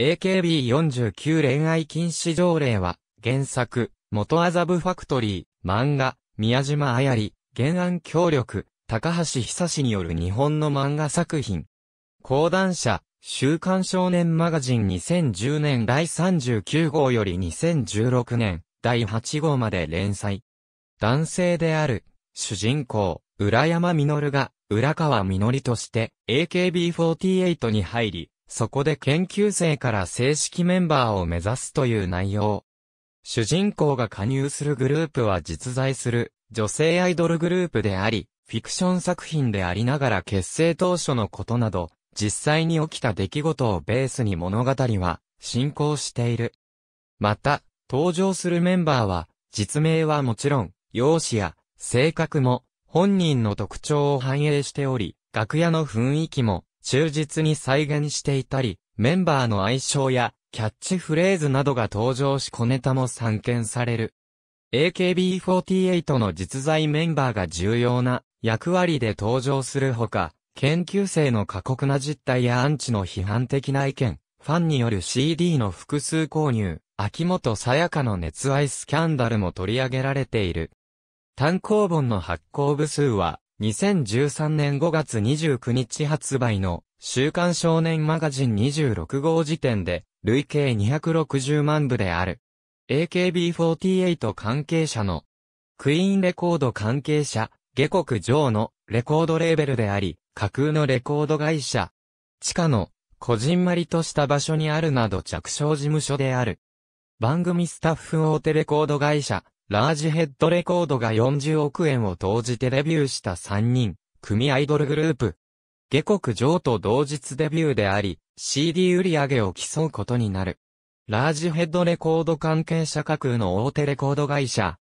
AKB49 恋愛禁止条例は、原作、元麻布ファクトリー、漫画、宮島あやり、原案協力、高橋久志による日本の漫画作品。講談社、週刊少年マガジン2010年第39号より2016年第8号まで連載。男性である、主人公、浦山実が、浦川実として、AKB48 に入り、そこで研究生から正式メンバーを目指すという内容。主人公が加入するグループは実在する女性アイドルグループであり、フィクション作品でありながら結成当初のことなど、実際に起きた出来事をベースに物語は進行している。また、登場するメンバーは、実名はもちろん、容姿や性格も本人の特徴を反映しており、楽屋の雰囲気も忠実に再現していたり、メンバーの愛称やキャッチフレーズなどが登場し小ネタも散見される。AKB48 の実在メンバーが重要な役割で登場するほか、研究生の過酷な実態やアンチの批判的な意見、ファンによる CD の複数購入、秋元さやかの熱愛スキャンダルも取り上げられている。単行本の発行部数は2013年5月29日発売の週刊少年マガジン26号時点で累計260万部である。AKB48 関係者のクイーンレコード関係者、下国上のレコードレーベルであり、架空のレコード会社。地下のこじんまりとした場所にあるなど着床事務所である。番組スタッフ大手レコード会社、ラージヘッドレコードが40億円を投じてデビューした3人、組アイドルグループ。下国上と同日デビューであり、CD 売上を競うことになる。ラージヘッドレコード関係者架空の大手レコード会社。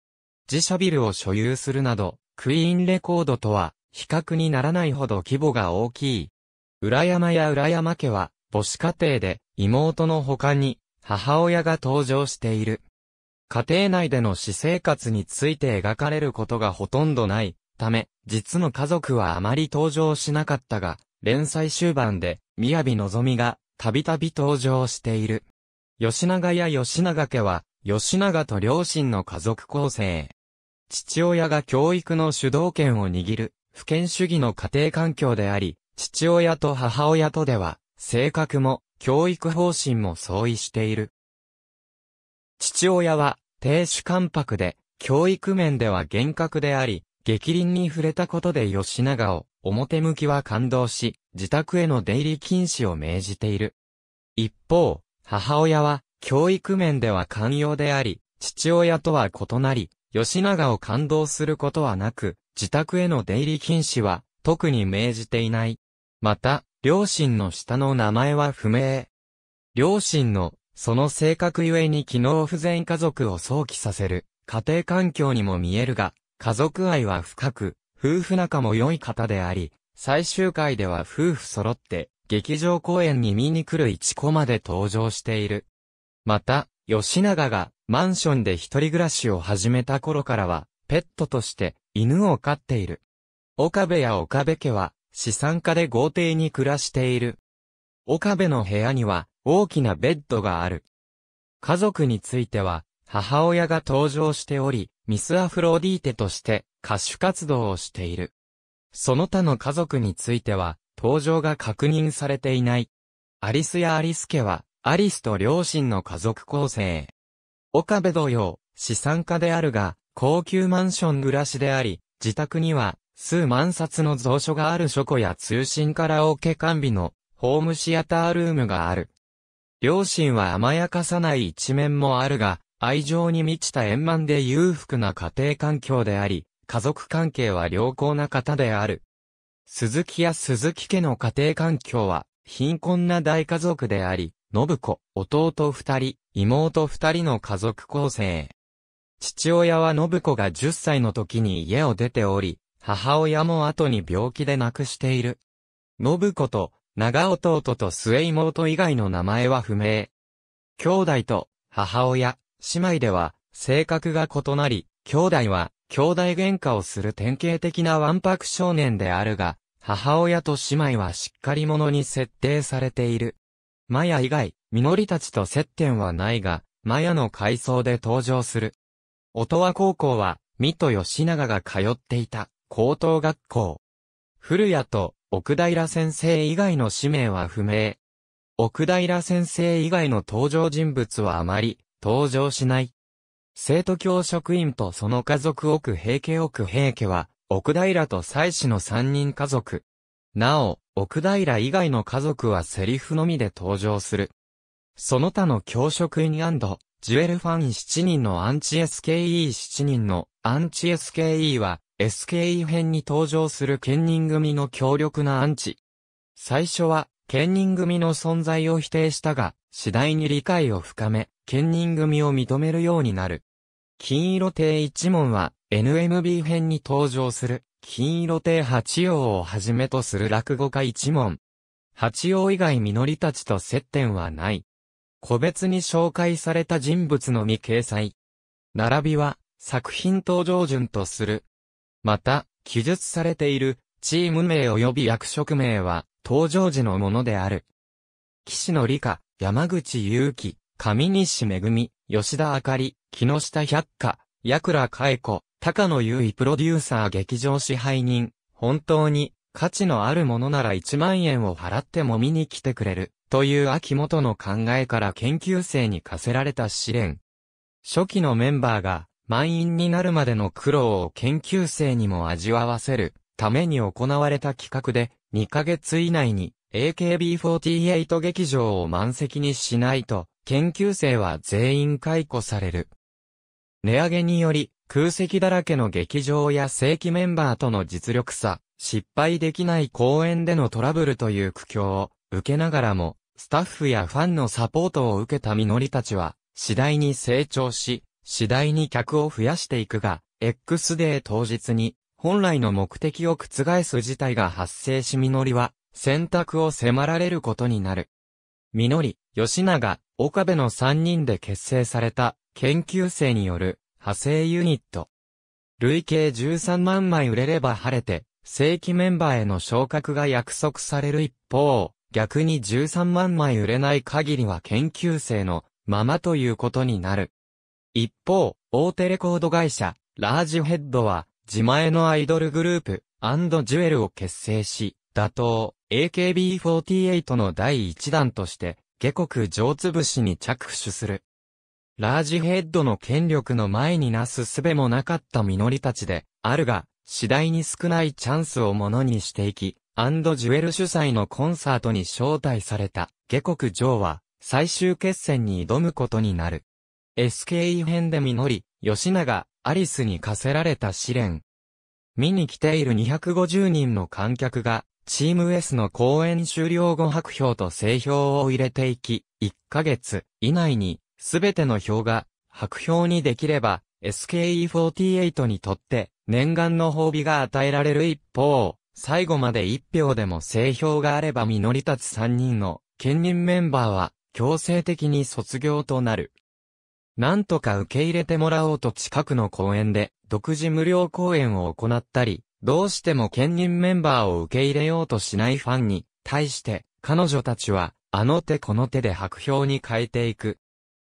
自社ビルを所有するなど、クイーンレコードとは比較にならないほど規模が大きい。浦山や浦山家は母子家庭で妹の他に母親が登場している。家庭内での私生活について描かれることがほとんどない、ため、実の家族はあまり登場しなかったが、連載終盤で、宮城のぞみが、たびたび登場している。吉永や吉永家は、吉永と両親の家族構成。父親が教育の主導権を握る、不権主義の家庭環境であり、父親と母親とでは、性格も、教育方針も相違している。父親は、亭主関白で、教育面では厳格であり、激凛に触れたことで吉永を、表向きは感動し、自宅への出入り禁止を命じている。一方、母親は、教育面では寛容であり、父親とは異なり、吉永を感動することはなく、自宅への出入り禁止は、特に命じていない。また、両親の下の名前は不明。両親のその性格ゆえに機能不全家族を想起させる、家庭環境にも見えるが、家族愛は深く、夫婦仲も良い方であり、最終回では夫婦揃って、劇場公演に見に来る一子まで登場している。また、吉永がマンションで一人暮らしを始めた頃からは、ペットとして犬を飼っている。岡部や岡部家は資産家で豪邸に暮らしている。岡部の部屋には大きなベッドがある。家族については、母親が登場しており、ミスアフロディーテとして歌手活動をしている。その他の家族については、登場が確認されていない。アリスやアリス家は、アリスと両親の家族構成。岡部同様、資産家であるが、高級マンション暮らしであり、自宅には、数万冊の蔵書がある書庫や通信カラオケ完備の、ホームシアタールームがある。両親は甘やかさない一面もあるが、愛情に満ちた円満で裕福な家庭環境であり、家族関係は良好な方である。鈴木や鈴木家の家庭環境は、貧困な大家族であり、信子、弟二人、妹二人の家族構成。父親は信子が10歳の時に家を出ており、母親も後に病気で亡くしている。信子と長弟と末妹以外の名前は不明。兄弟と母親、姉妹では性格が異なり、兄弟は兄弟喧嘩をする典型的なワンパク少年であるが、母親と姉妹はしっかり者に設定されている。マヤ以外、ミノリたちと接点はないが、マヤの階層で登場する。音羽高校は、水戸吉永が通っていた、高等学校。古谷と奥平先生以外の氏名は不明。奥平先生以外の登場人物はあまり登場しない。生徒教職員とその家族奥平家奥平家は、奥平と妻子の三人家族。なお、奥平以外の家族はセリフのみで登場する。その他の教職員ジュエルファン7人のアンチ SKE7 人のアンチ SKE は、SKE 編に登場する兼任組の強力なアンチ。最初は、兼任組の存在を否定したが、次第に理解を深め、兼任組を認めるようになる。金色帝一門は、NMB 編に登場する、金色帝八王をはじめとする落語家一門。八王以外実りたちと接点はない。個別に紹介された人物のみ掲載。並びは、作品登場順とする、また、記述されているチーム名及び役職名は登場時のものである。岸野理科、山口祐希、上西恵、吉田明木下百花、矢倉海子、高野優衣プロデューサー劇場支配人、本当に価値のあるものなら1万円を払っても見に来てくれる、という秋元の考えから研究生に課せられた試練。初期のメンバーが満員になるまでの苦労を研究生にも味わわせるために行われた企画で、2ヶ月以内に AKB48 劇場を満席にしないと、研究生は全員解雇される。値上げにより、空席だらけの劇場や正規メンバーとの実力差、失敗できない公演でのトラブルという苦境を受けながらも、スタッフやファンのサポートを受けたみのりたちは、次第に成長し、次第に客を増やしていくが、X デー当日に、本来の目的を覆す事態が発生しみのりは、選択を迫られることになる。みのり、吉永、岡部の3人で結成された、研究生による、派生ユニット。累計13万枚売れれば晴れて、正規メンバーへの昇格が約束される一方、逆に13万枚売れない限りは研究生のままということになる。一方、大手レコード会社、ラージヘッドは、自前のアイドルグループ、アンドジュエルを結成し、打倒、AKB48 の第一弾として、下国上潰しに着手する。ラージヘッドの権力の前になすすべもなかった実りたちで、あるが、次第に少ないチャンスをものにしていき、アンドジュエル主催のコンサートに招待された、下国上は、最終決戦に挑むことになる。SKE 編で実り、吉永、アリスに課せられた試練。見に来ている250人の観客が、チーム S の公演終了後白票と正票を入れていき、1ヶ月以内に、すべての票が白票にできれば、SKE48 にとって、念願の褒美が与えられる一方、最後まで1票でも正票があれば実り立つ3人の、兼任メンバーは、強制的に卒業となる。なんとか受け入れてもらおうと近くの公園で、独自無料公演を行ったり、どうしても兼任メンバーを受け入れようとしないファンに、対して、彼女たちは、あの手この手で白票に変えていく。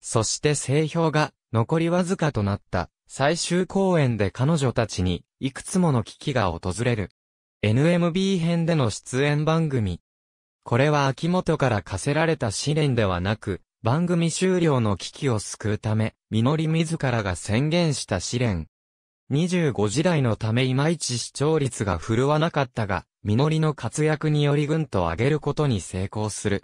そして製氷が、残りわずかとなった、最終公演で彼女たちに、いくつもの危機が訪れる。NMB 編での出演番組。これは秋元から課せられた試練ではなく、番組終了の危機を救うため、みのり自らが宣言した試練。25時代のためいまいち視聴率が振るわなかったが、みのりの活躍によりぐんと上げることに成功する。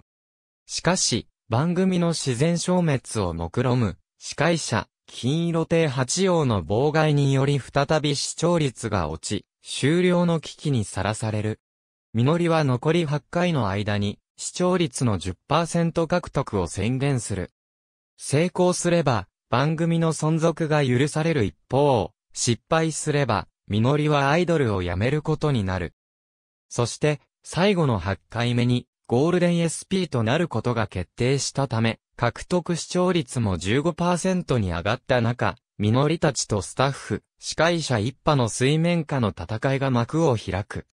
しかし、番組の自然消滅を目論む、司会者、金色亭八王の妨害により再び視聴率が落ち、終了の危機にさらされる。みのりは残り8回の間に、視聴率の10%獲得を宣言する。成功すれば、番組の存続が許される一方、失敗すれば、みのりはアイドルを辞めることになる。そして、最後の8回目に、ゴールデン SP となることが決定したため、獲得視聴率も15%に上がった中、みのりたちとスタッフ、司会者一派の水面下の戦いが幕を開く。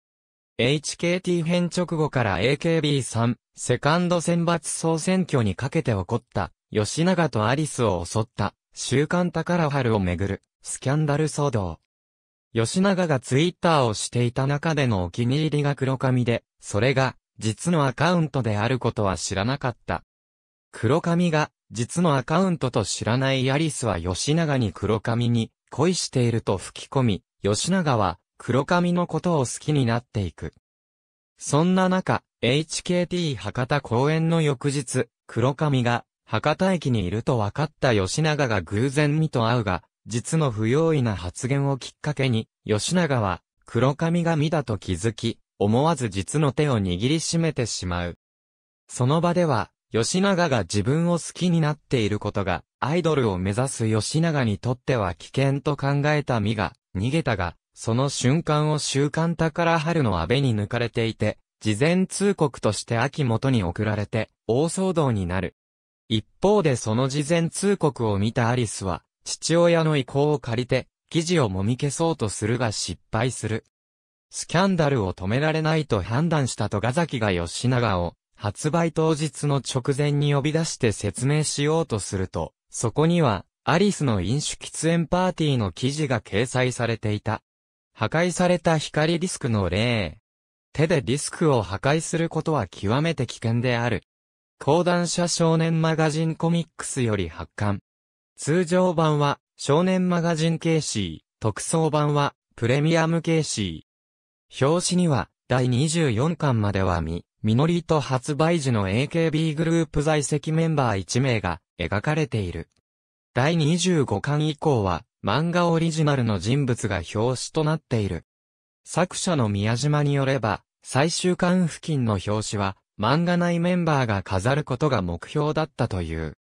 HKT 編直後から AKB3、セカンド選抜総選挙にかけて起こった、吉永とアリスを襲った、週刊宝春をめぐる、スキャンダル騒動。吉永がツイッターをしていた中でのお気に入りが黒髪で、それが、実のアカウントであることは知らなかった。黒髪が、実のアカウントと知らないアリスは吉永に黒髪に、恋していると吹き込み、吉永は、黒髪のことを好きになっていく。そんな中、HKT 博多公演の翌日、黒髪が博多駅にいると分かった吉永が偶然見と会うが、実の不用意な発言をきっかけに、吉永は黒髪が見だと気づき、思わず実の手を握りしめてしまう。その場では、吉永が自分を好きになっていることが、アイドルを目指す吉永にとっては危険と考えた身が、逃げたが、その瞬間を週刊宝春の安倍に抜かれていて、事前通告として秋元に送られて、大騒動になる。一方でその事前通告を見たアリスは、父親の意向を借りて、記事をもみ消そうとするが失敗する。スキャンダルを止められないと判断したとガザキが吉永を、発売当日の直前に呼び出して説明しようとすると、そこには、アリスの飲酒喫煙パーティーの記事が掲載されていた。破壊された光ディスクの例。手でディスクを破壊することは極めて危険である。講談社少年マガジンコミックスより発刊。通常版は少年マガジン KC、特装版はプレミアム KC。表紙には第24巻までは見、ミノリと発売時の AKB グループ在籍メンバー1名が描かれている。第25巻以降は漫画オリジナルの人物が表紙となっている。作者の宮島によれば、最終巻付近の表紙は、漫画内メンバーが飾ることが目標だったという。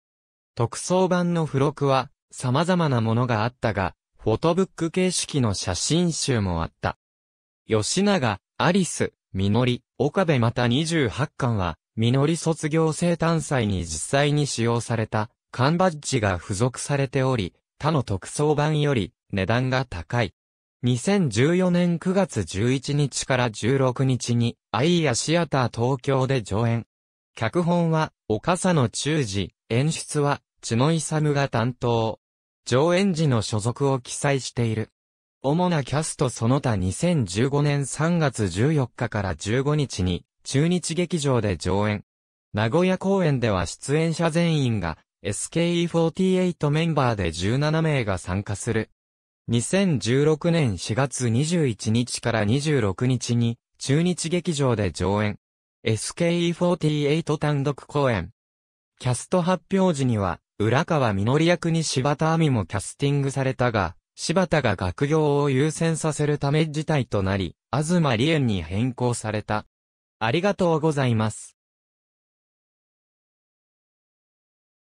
特装版の付録は、様々なものがあったが、フォトブック形式の写真集もあった。吉永、アリス、みのり、岡部また28巻は、みのり卒業生誕祭に実際に使用された、缶バッジが付属されており、他の特装版より値段が高い。2014年9月11日から16日に、アイアシアター東京で上演。脚本は、岡佐の中二、演出は、千野勇が担当。上演時の所属を記載している。主なキャストその他2015年3月14日から15日に、中日劇場で上演。名古屋公演では出演者全員が SKE48 メンバーで17名が参加する。2016年4月21日から26日に、中日劇場で上演。SKE48 単独公演。キャスト発表時には、浦川実役に柴田亜美もキャスティングされたが、柴田が学業を優先させるため事態となり、東理恵に変更された。ありがとうございます。